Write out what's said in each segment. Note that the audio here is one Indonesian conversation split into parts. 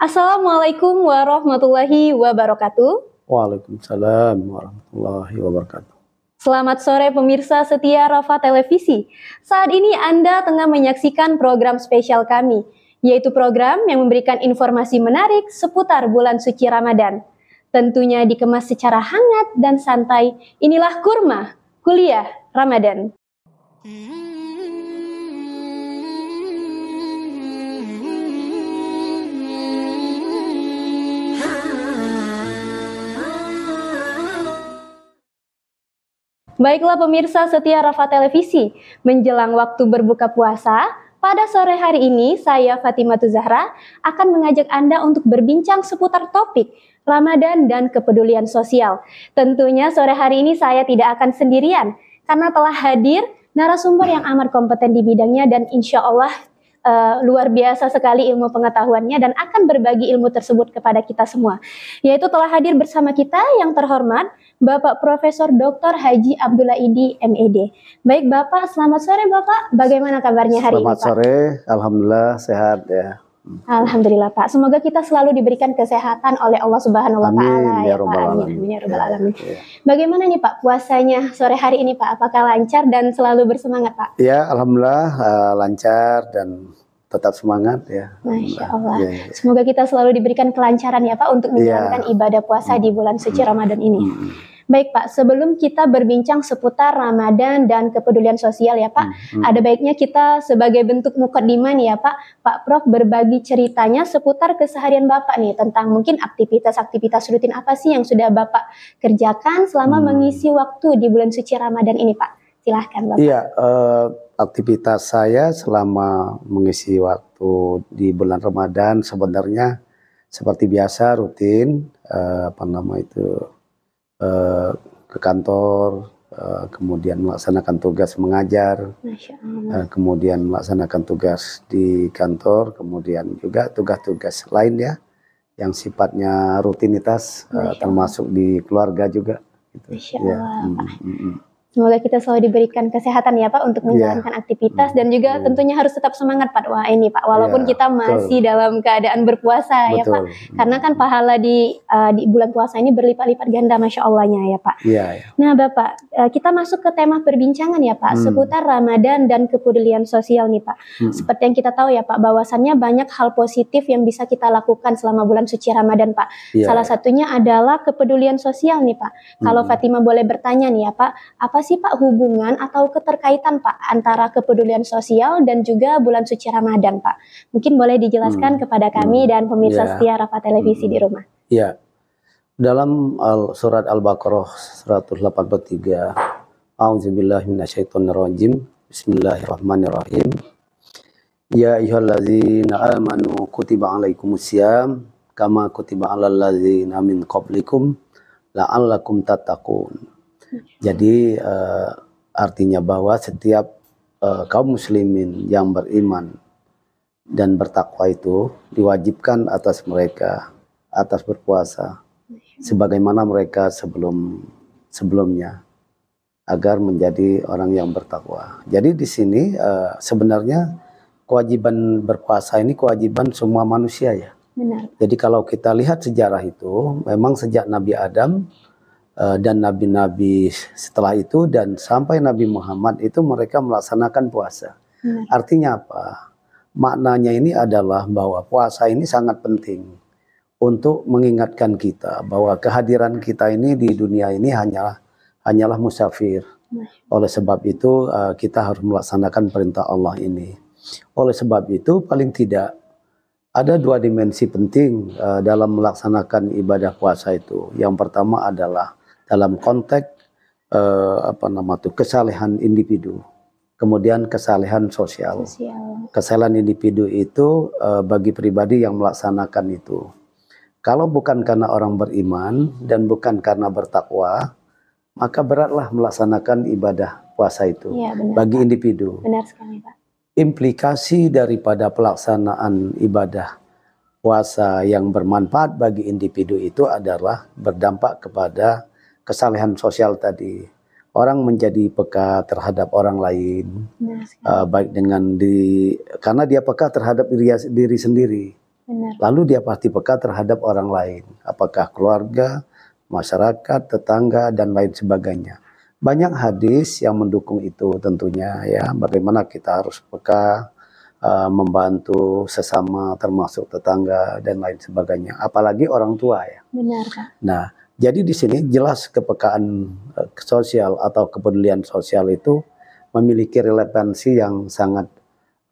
Assalamualaikum warahmatullahi wabarakatuh. Waalaikumsalam warahmatullahi wabarakatuh. Selamat sore pemirsa setia Rafa Televisi. Saat ini Anda tengah menyaksikan program spesial kami, yaitu program yang memberikan informasi menarik seputar bulan suci Ramadan tentunya dikemas secara hangat dan santai. Inilah kurma kuliah Ramadan. Baiklah pemirsa setia Rafa Televisi, menjelang waktu berbuka puasa, pada sore hari ini, saya Fatimah Tuzahra akan mengajak Anda untuk berbincang seputar topik Ramadan dan kepedulian sosial. Tentunya sore hari ini saya tidak akan sendirian, karena telah hadir narasumber yang amat kompeten di bidangnya dan insya Allah uh, luar biasa sekali ilmu pengetahuannya dan akan berbagi ilmu tersebut kepada kita semua. Yaitu telah hadir bersama kita yang terhormat Bapak Profesor Dr. Haji Abdullah Idi, MED. Baik Bapak, selamat sore Bapak. Bagaimana kabarnya hari selamat ini Pak? Selamat sore, Alhamdulillah sehat ya. Alhamdulillah Pak. Semoga kita selalu diberikan kesehatan oleh Allah Subhanahu wa taala ya, ya Pak. Amin. Amin ya, ya, ya Bagaimana nih Pak puasanya sore hari ini Pak? Apakah lancar dan selalu bersemangat Pak? Ya, alhamdulillah uh, lancar dan tetap semangat ya. Masya Allah. Ya, ya. Semoga kita selalu diberikan kelancaran ya Pak untuk iya. menjalankan ya. ibadah puasa hmm. di bulan suci hmm. Ramadan ini. Hmm. Baik Pak, sebelum kita berbincang seputar Ramadan dan kepedulian sosial ya Pak, hmm. ada baiknya kita sebagai bentuk mukadimah ya Pak, Pak Prof berbagi ceritanya seputar keseharian Bapak nih tentang mungkin aktivitas-aktivitas rutin apa sih yang sudah Bapak kerjakan selama hmm. mengisi waktu di bulan suci Ramadan ini Pak. Silahkan Bapak. Iya, uh aktivitas saya selama mengisi waktu di bulan Ramadan sebenarnya seperti biasa rutin eh, apa nama itu eh, ke kantor eh, kemudian melaksanakan tugas mengajar eh, kemudian melaksanakan tugas di kantor kemudian juga tugas-tugas lain ya yang sifatnya rutinitas eh, termasuk di keluarga juga gitu. Masya ya, Allah. ya. Mm, mm, mm. Semoga kita selalu diberikan kesehatan ya Pak untuk iya. menjalankan yeah. aktivitas dan juga yeah. tentunya harus tetap semangat Pak Wah ini Pak walaupun yeah. kita masih Betul. dalam keadaan berpuasa Betul. ya Pak karena kan pahala di uh, di bulan puasa ini berlipat-lipat ganda masya Allahnya ya Pak. Yeah, yeah. Nah Bapak uh, kita masuk ke tema perbincangan ya Pak hmm. seputar Ramadan dan kepedulian sosial nih Pak. Hmm. Seperti yang kita tahu ya Pak bahwasannya banyak hal positif yang bisa kita lakukan selama bulan suci Ramadan Pak. Yeah. Salah iya. satunya adalah kepedulian sosial nih Pak. Hmm. Kalau Fatima boleh bertanya nih ya Pak apa sih Pak hubungan atau keterkaitan Pak antara kepedulian sosial dan juga bulan suci Ramadan Pak? Mungkin boleh dijelaskan hmm. kepada kami hmm. dan pemirsa yeah. setia Rafa Televisi hmm. di rumah. Iya. Yeah. Dalam al surat Al-Baqarah 183 A'udzubillahi minasyaitonirrajim Bismillahirrahmanirrahim Ya ayyuhallazina amanu kutiba alaikumusiyam kama kutiba alal ladzina min qablikum la'allakum tattaqun jadi uh, artinya bahwa setiap uh, kaum muslimin yang beriman dan bertakwa itu diwajibkan atas mereka atas berpuasa sebagaimana mereka sebelum sebelumnya agar menjadi orang yang bertakwa. Jadi di sini uh, sebenarnya kewajiban berpuasa ini kewajiban semua manusia ya. Benar. Jadi kalau kita lihat sejarah itu memang sejak Nabi Adam Eh, dan nabi-nabi setelah itu dan sampai Nabi Muhammad itu mereka melaksanakan puasa. Hmm. Artinya apa? Maknanya ini adalah bahwa puasa ini sangat penting untuk mengingatkan kita bahwa kehadiran kita ini di dunia ini hanyalah hanyalah musafir. Hmm. Oleh sebab itu eh, kita harus melaksanakan perintah Allah ini. Oleh sebab itu paling tidak ada dua dimensi penting eh, dalam melaksanakan ibadah puasa itu. Yang pertama adalah dalam konteks eh, apa nama itu kesalehan individu kemudian kesalehan sosial. sosial. Kesalehan individu itu eh, bagi pribadi yang melaksanakan itu. Kalau bukan karena orang beriman dan bukan karena bertakwa, maka beratlah melaksanakan ibadah puasa itu ya, benar, bagi Pak. individu. Benar sekali, Pak. Implikasi daripada pelaksanaan ibadah puasa yang bermanfaat bagi individu itu adalah berdampak kepada kesalehan sosial tadi. Orang menjadi peka terhadap orang lain, ya, uh, baik dengan di karena dia peka terhadap diri, diri sendiri. Benar. Lalu dia pasti peka terhadap orang lain, apakah keluarga, masyarakat, tetangga dan lain sebagainya. Banyak hadis yang mendukung itu tentunya ya, bagaimana kita harus peka uh, membantu sesama termasuk tetangga dan lain sebagainya, apalagi orang tua ya. Benar, Kak. Nah, jadi di sini jelas kepekaan eh, sosial atau kepedulian sosial itu memiliki relevansi yang sangat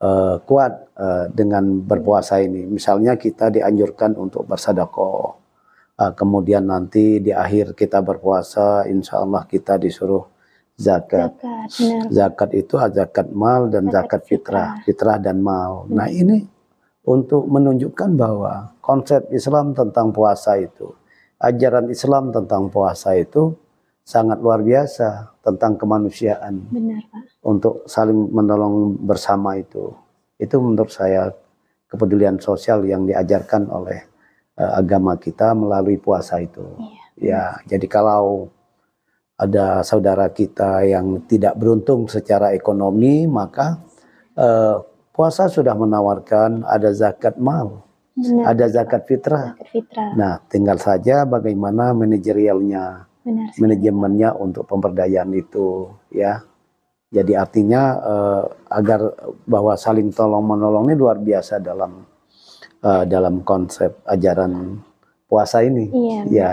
uh, kuat uh, dengan berpuasa ini. Misalnya kita dianjurkan untuk bersedekah. Uh, kemudian nanti di akhir kita berpuasa, insya Allah kita disuruh zakat. Zakat, zakat itu zakat mal dan zakat, fitrah. fitrah, dan mal. Hmm. Nah ini untuk menunjukkan bahwa konsep Islam tentang puasa itu ajaran Islam tentang puasa itu sangat luar biasa tentang kemanusiaan. Benar, Pak. Untuk saling menolong bersama itu. Itu menurut saya kepedulian sosial yang diajarkan oleh uh, agama kita melalui puasa itu. Iya. Ya, jadi kalau ada saudara kita yang tidak beruntung secara ekonomi, maka uh, puasa sudah menawarkan ada zakat mal. Benar. ada zakat fitrah. zakat fitrah. Nah, tinggal saja bagaimana manajerialnya, manajemennya untuk pemberdayaan itu, ya. Jadi artinya uh, agar bahwa saling tolong menolong ini luar biasa dalam uh, dalam konsep ajaran puasa ini. Iya. Ya.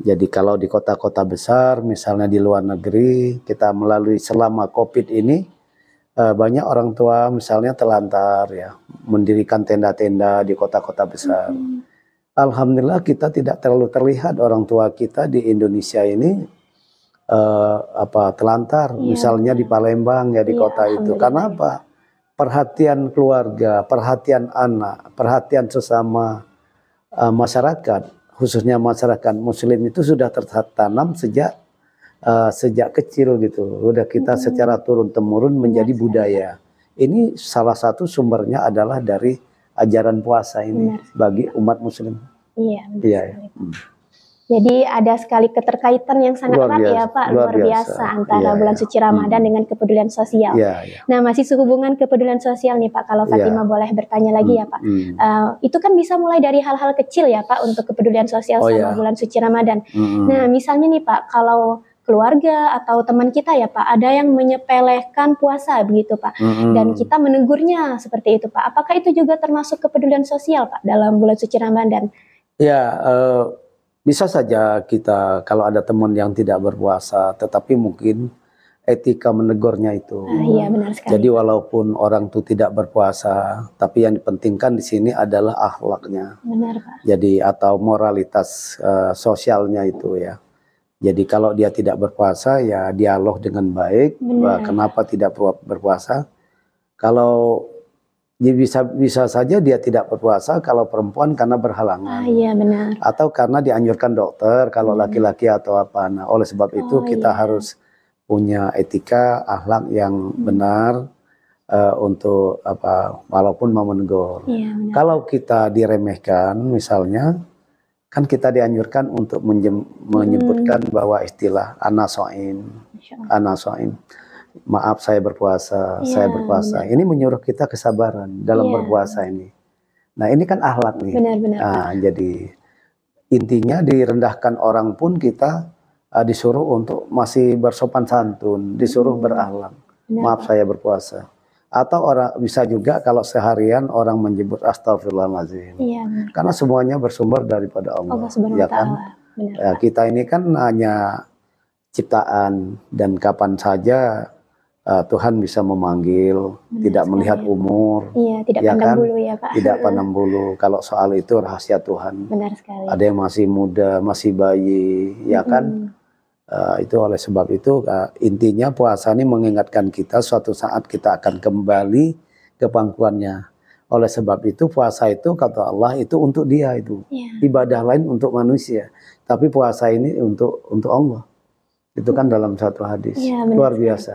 Jadi kalau di kota-kota besar, misalnya di luar negeri, kita melalui selama COVID ini Eh, banyak orang tua misalnya telantar ya mendirikan tenda-tenda di kota-kota besar. Mm -hmm. Alhamdulillah kita tidak terlalu terlihat orang tua kita di Indonesia ini uh, apa telantar yeah. misalnya di Palembang ya di yeah, kota itu. Karena apa? Perhatian keluarga, perhatian anak, perhatian sesama uh, masyarakat khususnya masyarakat muslim itu sudah tertanam sejak uh, sejak kecil gitu. Udah kita secara turun temurun menjadi iya, budaya. Iya. Ini salah satu sumbernya adalah dari ajaran puasa ini Benar. bagi umat muslim. Iya. Iya. Ya. Hmm. Jadi ada sekali keterkaitan yang sangat luar ya, biasa, ya Pak, luar, luar biasa, biasa antara ya, bulan iya. suci Ramadan hmm. dengan kepedulian sosial. Ya, ya. Nah masih sehubungan kepedulian sosial nih Pak, kalau Fatima ya. boleh bertanya lagi hmm. ya Pak. Hmm. Uh, itu kan bisa mulai dari hal-hal kecil ya Pak untuk kepedulian sosial oh, sama ya. bulan suci Ramadan. Hmm. Nah misalnya nih Pak, kalau keluarga atau teman kita ya Pak, ada yang menyepelekan puasa begitu Pak. Mm-hmm. Dan kita menegurnya seperti itu Pak. Apakah itu juga termasuk kepedulian sosial Pak dalam bulan suci Ramadan? Ya, uh, bisa saja kita kalau ada teman yang tidak berpuasa tetapi mungkin etika menegurnya itu. uh, iya benar sekali. Jadi walaupun orang itu tidak berpuasa, tapi yang dipentingkan di sini adalah akhlaknya. Benar Pak. Jadi atau moralitas uh, sosialnya itu ya. Jadi kalau dia tidak berpuasa ya dialog dengan baik. Kenapa tidak berpuasa? Kalau dia ya bisa bisa saja dia tidak berpuasa kalau perempuan karena berhalangan. Ah, iya benar. Atau karena dianjurkan dokter kalau laki-laki hmm. atau apa. Nah, oleh sebab itu oh, kita iya. harus punya etika akhlak yang hmm. benar uh, untuk apa walaupun mau menegur. Iya, kalau kita diremehkan misalnya kan kita dianjurkan untuk menyebutkan hmm. bahwa istilah anasoin, anasoin, Maaf saya berpuasa, ya, saya iya, berpuasa. Iya. Ini menyuruh kita kesabaran dalam ya. berpuasa ini. Nah ini kan ahlak nih. Benar-benar. Nah, jadi intinya direndahkan orang pun kita uh, disuruh untuk masih bersopan santun, disuruh hmm. berahlak. Maaf saya berpuasa atau orang bisa juga kalau seharian orang menyebut astagfirullahaladzim Iya. Karena semuanya bersumber daripada Allah. Allah Subhanahu ya kan? Benar. Ya, kita ini kan hanya ciptaan dan kapan saja uh, Tuhan bisa memanggil, benar, tidak sekali. melihat umur. Iya, tidak ya kan? bulu ya, Pak. Tidak pandang bulu. Kalau soal itu rahasia Tuhan. Benar sekali. Ada yang masih muda, masih bayi, ya -hmm. kan? Eh, itu oleh sebab itu uh, intinya puasa ini mengingatkan kita suatu saat kita akan kembali ke pangkuannya. Oleh sebab itu puasa itu kata Allah itu untuk dia itu. Yeah. Ibadah lain untuk manusia, tapi puasa ini untuk untuk Allah. Itu kan dalam satu hadis. Yeah, iya, Luar biasa.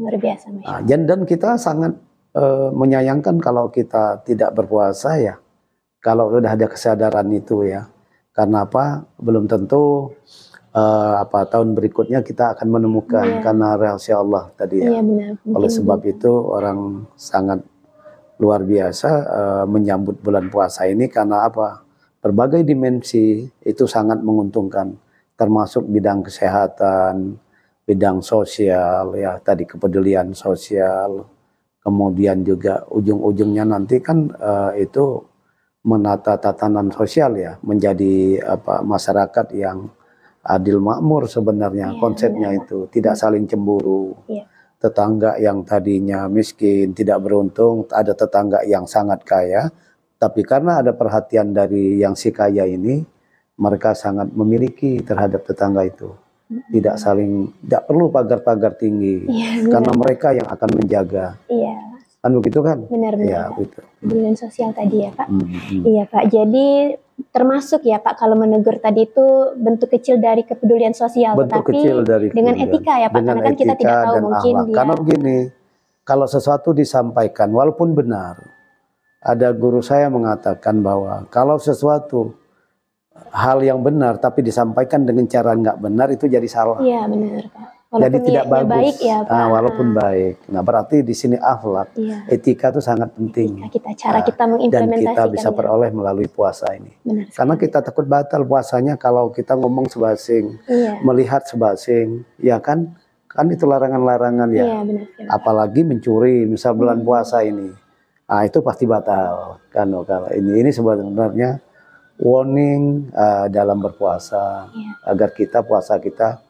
Luar biasa. Nah, dan kita sangat uh, menyayangkan kalau kita tidak berpuasa ya. Kalau sudah ada kesadaran itu ya. Karena apa? Belum tentu uh, apa tahun berikutnya kita akan menemukan ya. karena rahasia Allah tadi ya. ya benar. Oleh sebab benar. Gitu. itu orang sangat luar biasa uh, menyambut bulan puasa ini karena apa? Berbagai dimensi itu sangat menguntungkan termasuk bidang kesehatan, bidang sosial ya tadi kepedulian sosial. Kemudian juga ujung-ujungnya nanti kan uh, itu menata tatanan sosial ya menjadi apa masyarakat yang adil makmur sebenarnya yeah, konsepnya yeah. itu tidak saling cemburu yeah. tetangga yang tadinya miskin tidak beruntung ada tetangga yang sangat kaya tapi karena ada perhatian dari yang si kaya ini mereka sangat memiliki terhadap tetangga itu tidak saling tidak perlu pagar-pagar tinggi yeah, iya, karena mereka yang akan menjaga yeah. kan begitu kan benar iya, benar ya, begitu. sosial tadi ya pak mm -hmm. iya pak jadi termasuk ya Pak kalau menegur tadi itu bentuk kecil dari kepedulian sosial bentuk tetapi kecil dari dengan etika ya Pak dengan karena kan kita tidak tahu mungkin dia... karena begini kalau sesuatu disampaikan walaupun benar ada guru saya mengatakan bahwa kalau sesuatu hal yang benar tapi disampaikan dengan cara nggak benar itu jadi salah. Iya benar Pak. Walaupun jadi tidak ya, bagus. Ah, baik ya, Pak. Nah, walaupun ah. baik. Nah, berarti di sini akhlak, ya. etika itu sangat penting. Etika kita cara nah, dan kita bisa ya. peroleh melalui puasa ini. Benar Karena kita takut batal puasanya kalau kita ngomong sebasing, ya. melihat sebasing, ya kan? Kan itu larangan-larangan ya. ya benar, Apalagi mencuri, misal bulan iya. puasa ini. Nah, itu pasti batal kan oh, kalau ini ini sebenarnya warning uh, dalam berpuasa ya. agar kita puasa kita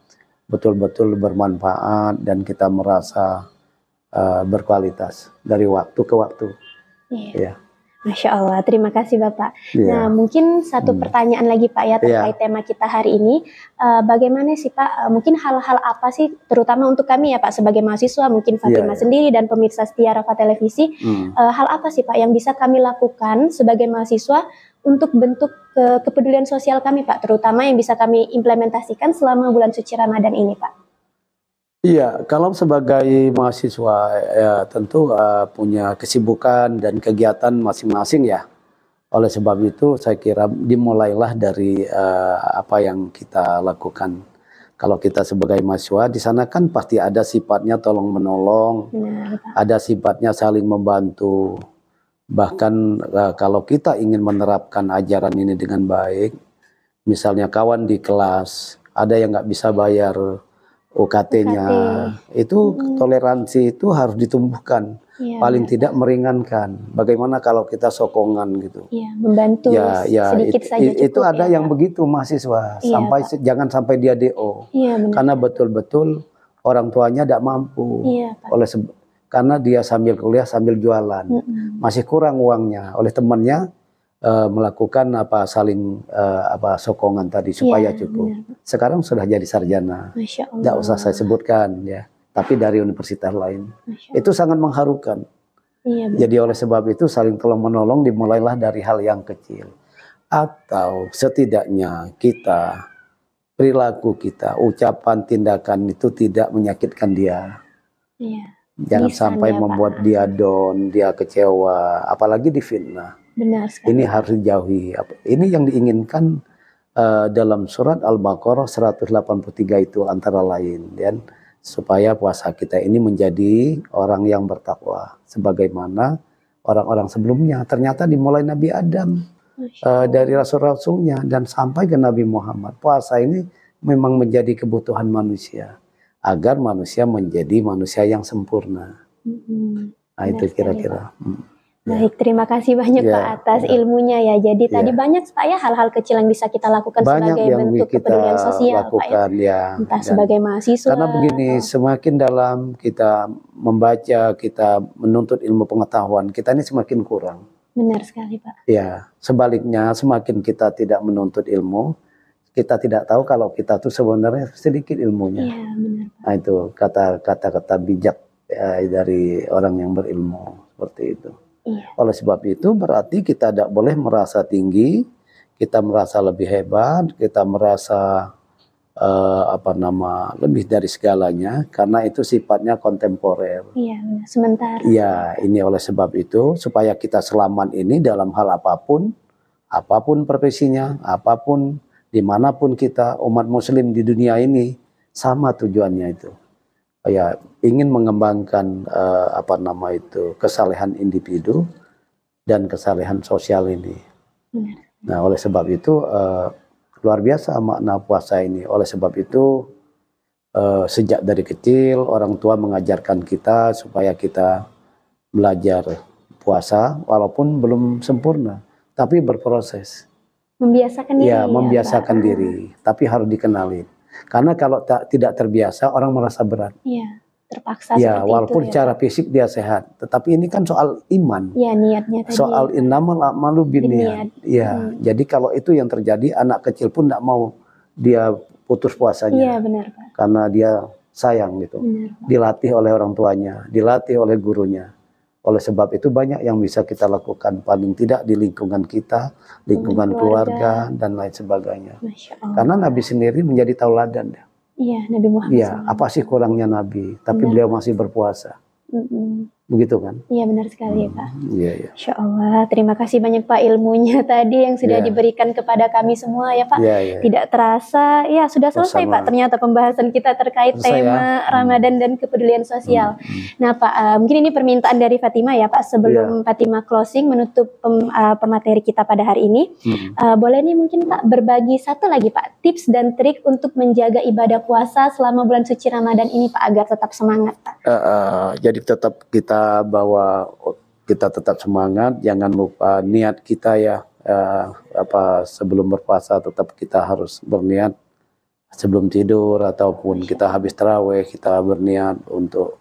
betul-betul bermanfaat dan kita merasa uh, berkualitas dari waktu ke waktu. Iya. Yeah. Yeah. Masya Allah, terima kasih Bapak. Yeah. Nah, mungkin satu hmm. pertanyaan lagi Pak ya iya. terkait yeah. tema kita hari ini. Uh, bagaimana sih Pak, uh, mungkin hal-hal apa sih, terutama untuk kami ya Pak, sebagai mahasiswa, mungkin iya, Fatima yeah, sendiri dan pemirsa setia Rafa Televisi, hmm. uh, hal apa sih Pak yang bisa kami lakukan sebagai mahasiswa untuk bentuk ke eh, kepedulian sosial kami Pak, terutama yang bisa kami implementasikan selama bulan suci Ramadan ini Pak. Iya, kalau sebagai mahasiswa ya, tentu uh, punya kesibukan dan kegiatan masing-masing ya. Oleh sebab itu saya kira dimulailah dari uh, apa yang kita lakukan. Kalau kita sebagai mahasiswa di sana kan pasti ada sifatnya tolong menolong, ya, ada sifatnya saling membantu. Bahkan uh, kalau kita ingin menerapkan ajaran ini dengan baik, misalnya kawan di kelas ada yang nggak bisa bayar UKT-nya, UKT. itu hmm. toleransi itu harus ditumbuhkan, ya, paling ya. tidak meringankan. Bagaimana kalau kita sokongan gitu? Ya, membantu ya, ya, sedikit it, saja. It, cukup, itu ada ya, yang Pak. begitu mahasiswa, ya, sampai Pak. jangan sampai dia DO, ya, karena betul-betul orang tuanya tidak mampu. Iya, Oleh karena dia sambil kuliah sambil jualan mm-hmm. masih kurang uangnya oleh temannya uh, melakukan apa saling uh, apa sokongan tadi supaya yeah, cukup yeah. sekarang sudah jadi sarjana tidak usah saya sebutkan ya tapi dari universitas lain itu sangat mengharukan yeah, iya, jadi oleh sebab itu saling tolong menolong dimulailah dari hal yang kecil atau setidaknya kita perilaku kita ucapan tindakan itu tidak menyakitkan dia yeah Jangan Bisa sampai ya, membuat Pak. dia down, dia kecewa, apalagi difitnah. Benar sekali. Ini harus dijauhi. Ini yang diinginkan uh, dalam surat Al-Baqarah 183 itu antara lain dan supaya puasa kita ini menjadi orang yang bertakwa sebagaimana orang-orang sebelumnya. Ternyata dimulai Nabi Adam uh, dari rasul-rasulnya dan sampai ke Nabi Muhammad. Puasa ini memang menjadi kebutuhan manusia agar manusia menjadi manusia yang sempurna. Hmm. Nah, itu kira-kira. Mm. Ya. Baik, terima kasih banyak ya, Pak atas ya. ilmunya ya. Jadi ya. tadi banyak Pak ya hal-hal kecil yang bisa kita lakukan banyak sebagai yang bentuk kita kepedulian sosial lakukan, Pak ya. ya. Entah ya. sebagai mahasiswa. Karena begini, atau... semakin dalam kita membaca, kita menuntut ilmu pengetahuan, kita ini semakin kurang. Benar sekali Pak. Ya, sebaliknya semakin kita tidak menuntut ilmu, kita tidak tahu kalau kita tuh sebenarnya sedikit ilmunya. Iya benar. Nah, itu kata-kata kata bijak ya, dari orang yang berilmu seperti itu. Ya. Oleh sebab itu berarti kita tidak boleh merasa tinggi, kita merasa lebih hebat, kita merasa uh, apa nama lebih dari segalanya karena itu sifatnya kontemporer. Iya, sementara. Iya, ini oleh sebab itu supaya kita selamat ini dalam hal apapun, apapun profesinya, apapun dimanapun kita umat muslim di dunia ini sama tujuannya itu ya ingin mengembangkan uh, apa nama itu kesalehan individu dan kesalehan sosial ini nah oleh sebab itu uh, luar biasa makna puasa ini oleh sebab itu uh, sejak dari kecil orang tua mengajarkan kita supaya kita belajar puasa walaupun belum sempurna tapi berproses membiasakan iya, diri. Ya, membiasakan ya, diri, tapi harus dikenali. Karena kalau tak, tidak terbiasa orang merasa berat. Iya, terpaksa iya, ya, walaupun itu, cara fisik dia sehat, tetapi ini kan soal iman. Iya, niatnya tadi. Soal innamal malu binniat. Ya, hmm. jadi kalau itu yang terjadi anak kecil pun tidak mau dia putus puasanya. Iya, benar, Pak. Karena dia sayang gitu. Benar, Pak. Dilatih oleh orang tuanya, dilatih oleh gurunya. Oleh sebab itu banyak yang bisa kita lakukan paling tidak di lingkungan kita, lingkungan keluarga, keluarga dan lain sebagainya. Karena Nabi sendiri menjadi tauladan Iya, Nabi Muhammad. Iya, apa sih kurangnya Nabi? Tapi Benar. Iya. beliau masih berpuasa. Mm -mm begitu kan? Iya benar sekali ya, hmm. Pak. Iya iya. Insya Allah terima kasih banyak Pak ilmunya tadi yang sudah ya. diberikan kepada kami semua ya Pak. Ya, ya. Tidak terasa ya sudah selesai Bersama. Pak ternyata pembahasan kita terkait selesai, tema ya. Hmm. Ramadan dan kepedulian sosial. Hmm. Hmm. Nah Pak uh, mungkin ini permintaan dari Fatima ya Pak sebelum ya. Fatima closing menutup pem, uh, eh, pemateri kita pada hari ini. Hmm. Uh, boleh nih mungkin Pak berbagi satu lagi Pak tips dan trik untuk menjaga ibadah puasa selama bulan suci Ramadan ini Pak agar tetap semangat Pak. Uh, uh, jadi tetap kita kita bahwa kita tetap semangat, jangan lupa niat kita ya uh, apa sebelum berpuasa tetap kita harus berniat sebelum tidur ataupun kita habis terawih kita berniat untuk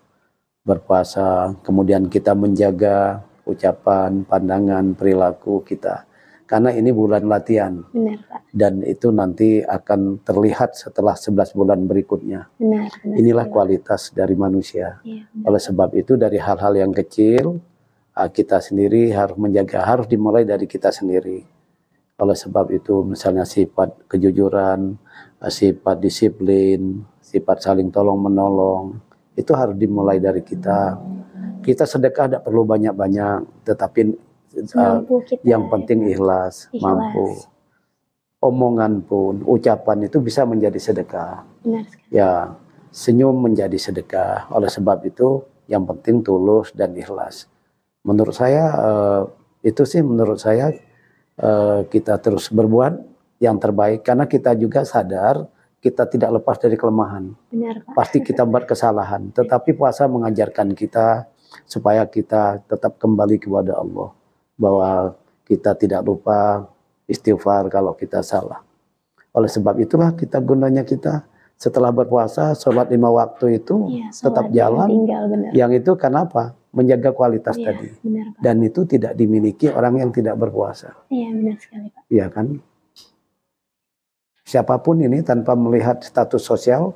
berpuasa. Kemudian kita menjaga ucapan, pandangan, perilaku kita. Karena ini bulan latihan. Benar, Pak. Dan itu nanti akan terlihat setelah 11 bulan berikutnya. Benar, benar. Inilah benar. kualitas dari manusia. Ya, oleh sebab itu dari hal-hal yang kecil ah, kita sendiri harus menjaga harus dimulai dari kita sendiri. Oleh sebab itu misalnya sifat kejujuran, ah, sifat disiplin, sifat saling tolong menolong itu harus dimulai dari kita. Kita sedekah tidak perlu banyak-banyak, tetapi uh, yang penting ikhlas, ikhlas, mampu. Omongan pun, ucapan itu bisa menjadi sedekah. Benar Ya, senyum menjadi sedekah. Oleh sebab itu, yang penting tulus dan ikhlas. Menurut saya eh, itu sih menurut saya eh, kita terus berbuat yang terbaik karena kita juga sadar kita tidak lepas dari kelemahan. Benar, Pak. Pasti kita buat kesalahan, tetapi puasa mengajarkan kita supaya kita tetap kembali kepada Allah bahwa kita tidak lupa istighfar kalau kita salah. Oleh sebab itulah kita gunanya kita setelah berpuasa sholat lima waktu itu ya, tetap jalan yang itu kenapa menjaga kualitas ya, tadi benar, Pak. dan itu tidak dimiliki orang yang tidak berpuasa iya benar sekali Pak iya kan siapapun ini tanpa melihat status sosial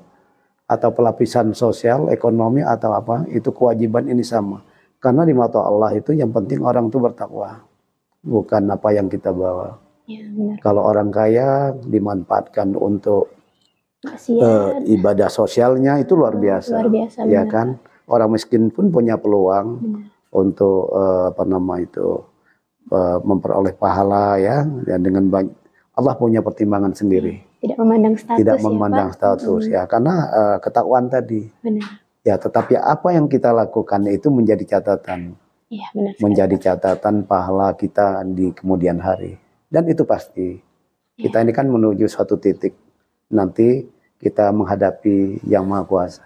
atau pelapisan sosial ekonomi atau apa itu kewajiban ini sama karena di mata Allah itu yang penting orang itu bertakwa bukan apa yang kita bawa ya, benar. kalau orang kaya dimanfaatkan untuk uh, ibadah sosialnya itu luar iya, biasa. Luar biasa. Ya benar. kan, orang miskin pun punya peluang benar. untuk uh, apa nama itu uh, memperoleh pahala ya dan dengan banyak, Allah punya pertimbangan sendiri. Iya, tidak memandang status. Tidak ya, memandang ya, status hmm. ya karena uh, ketakuan tadi. Benar. Ya, tetapi apa yang kita lakukan itu menjadi catatan. Ya, benar menjadi catatan pahala kita di kemudian hari. Dan itu pasti. Iya. Kita ini kan menuju suatu titik nanti kita menghadapi Yang Maha Kuasa.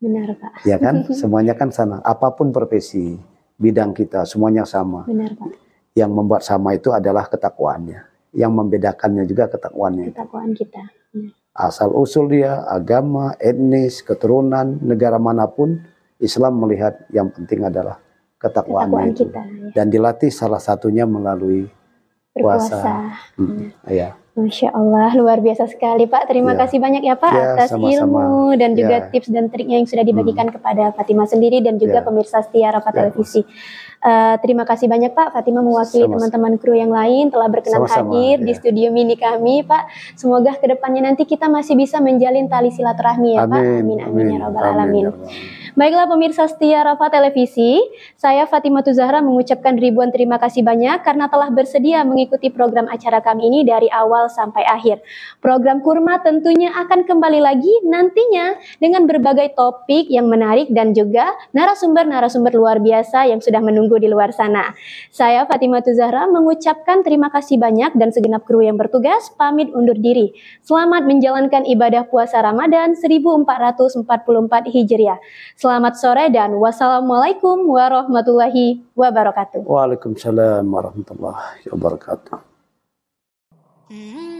Benar, Pak. Ya kan? Semuanya kan sana. Apapun profesi, bidang kita, semuanya sama. Benar, Pak. Yang membuat sama itu adalah ketakwaannya. Yang membedakannya juga ketakwaannya. Ketakwaan kita. Benar. Asal usul dia, agama, etnis, keturunan, negara manapun, Islam melihat yang penting adalah ketakwaannya Ketakwaan Kita, ya. Dan dilatih salah satunya melalui puasa. Hmm. Ya. Masya Allah, luar biasa sekali Pak. Terima ya. kasih banyak ya Pak ya, atas sama-sama. ilmu dan juga ya. tips dan triknya yang sudah dibagikan hmm. kepada Fatima sendiri dan juga ya. pemirsa setia Rapat ya. Televisi. Uh, terima kasih banyak Pak. Fatima mewakili teman-teman kru yang lain telah berkenan sama-sama. hadir ya. di iya. studio mini kami Pak. Semoga kedepannya nanti kita masih bisa menjalin tali silaturahmi ya amin. Pak. Amin, amin, amin ya rabbal ya alamin. Ya, Baiklah pemirsa setia Rafa Televisi, saya Fatimah Tuzahra mengucapkan ribuan terima kasih banyak karena telah bersedia mengikuti program acara kami ini dari awal sampai akhir. Program Kurma tentunya akan kembali lagi nantinya dengan berbagai topik yang menarik dan juga narasumber-narasumber luar biasa yang sudah menunggu di luar sana. Saya Fatimah Tuzahra mengucapkan terima kasih banyak dan segenap kru yang bertugas pamit undur diri. Selamat menjalankan ibadah puasa Ramadan 1444 Hijriah. Selamat sore dan wassalamualaikum warahmatullahi wabarakatuh. Waalaikumsalam warahmatullahi wabarakatuh. Mm-hmm.